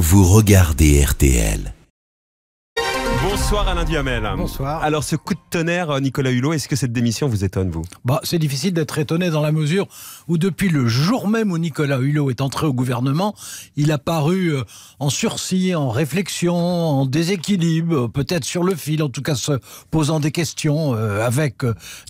vous regardez RTL. Bonsoir Alain Duhamel. Bonsoir. Alors ce coup de tonnerre, euh, Nicolas Hulot, est-ce que cette démission vous étonne, vous bah, C'est difficile d'être étonné dans la mesure où depuis le jour même où Nicolas Hulot est entré au gouvernement, il a paru euh, en sursis, en réflexion, en déséquilibre, euh, peut-être sur le fil, en tout cas se posant des questions avec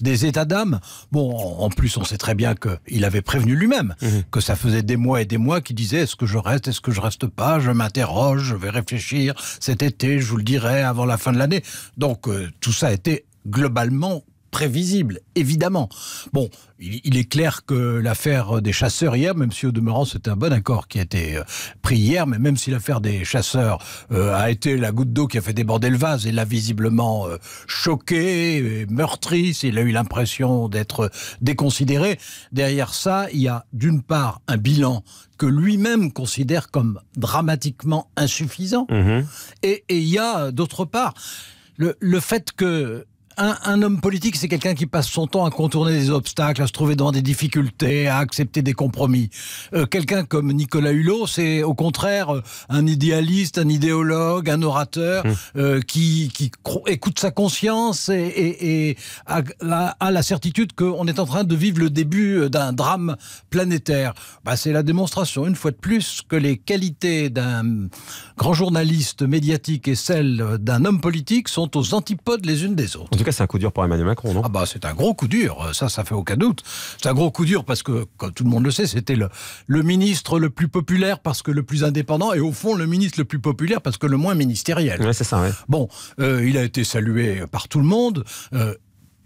des états d'âme. Bon, en plus, on sait très bien qu'il avait prévenu lui-même mmh. que ça faisait des mois et des mois qu'il disait est-ce que je reste, est-ce que je reste pas, je m'interroge, je vais réfléchir cet été, je vous le dirai avant la fin de l'année. Donc euh, tout ça a été globalement prévisible, évidemment. Bon, il, est clair que l'affaire des chasseurs hier, même si au demeurant c'était un bon accord qui a été euh, pris hier, mais même si l'affaire des chasseurs euh, a été la goutte d'eau qui a fait déborder le vase et l'a visiblement euh, choqué, et meurtri, s'il a eu l'impression d'être déconsidéré, derrière ça, il y a d'une part un bilan que lui-même considère comme dramatiquement insuffisant, mmh et il y a d'autre part le fait que un, homme politique, c'est quelqu'un qui passe son temps à contourner des obstacles, à se trouver devant des difficultés, à accepter des compromis. Euh, quelqu'un comme Nicolas Hulot, c'est au contraire euh, un idéaliste, un idéologue, un orateur hum. euh, qui, écoute sa conscience et, a, la, certitude qu'on est en train de vivre le début d'un drame planétaire. Bah, c'est la démonstration, une fois de plus, que les qualités d'un grand journaliste médiatique et celles d'un homme politique sont aux antipodes les unes des autres c'est un coup dur pour Emmanuel Macron, non Ah bah c'est un gros coup dur, euh, ça, ça fait aucun doute. C'est un gros coup dur parce que, comme tout le monde le sait, c'était le, ministre le plus populaire parce que le plus indépendant et au fond le ministre le plus populaire parce que le moins ministériel. Ouais, c'est ça, Bon, euh, il a été salué par tout le monde. Euh,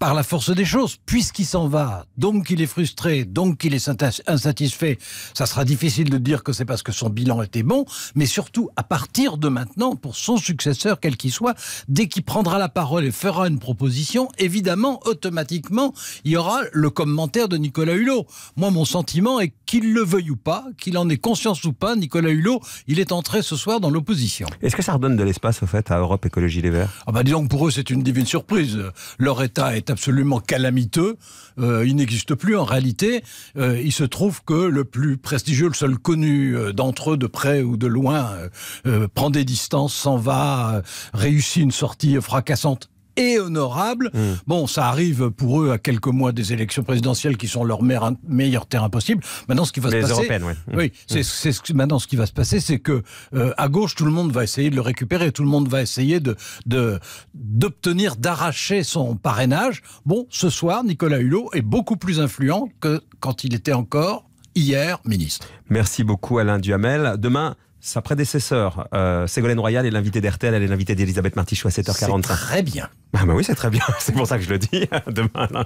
par la force des choses, puisqu'il s'en va, donc il est frustré, donc il est insatisfait, ça sera difficile de dire que c'est parce que son bilan était bon, mais surtout à partir de maintenant, pour son successeur, quel qu'il soit, dès qu'il prendra la parole et fera une proposition, évidemment, automatiquement, il y aura le commentaire de Nicolas Hulot. Moi, mon sentiment est qu'il le veuille ou pas, qu'il en ait conscience ou pas, Nicolas Hulot, il est entré ce soir dans l'opposition. Est-ce que ça redonne de l'espace, au fait, à Europe Écologie Les Verts ah bah, Disons que pour eux, c'est une divine surprise. Leur état est absolument calamiteux. Euh, il n'existe plus, en réalité. Euh, il se trouve que le plus prestigieux, le seul connu euh, d'entre eux, de près ou de loin, prend des distances, s'en va, réussit une sortie fracassante et honorable. Mmh. Bon, ça arrive pour eux à quelques mois des élections présidentielles qui sont leur meilleur, terrain possible. Maintenant, ce qui va se passer, oui. Mmh. c'est, mmh. maintenant ce qui va se passer, c'est que euh, à gauche, tout le monde va essayer de le récupérer, tout le monde va essayer de, d'obtenir, d'arracher son parrainage. Bon, ce soir, Nicolas Hulot est beaucoup plus influent que quand il était encore hier ministre. Merci beaucoup, Alain Duhamel. Demain sa prédécesseur, euh, Ségolène Royal, est l'invité d'RTL, elle est l'invité d'Elisabeth Martichoux à 7h45. Très bien. Ah bah oui, c'est très bien. C'est pour ça que je le dis. Demain.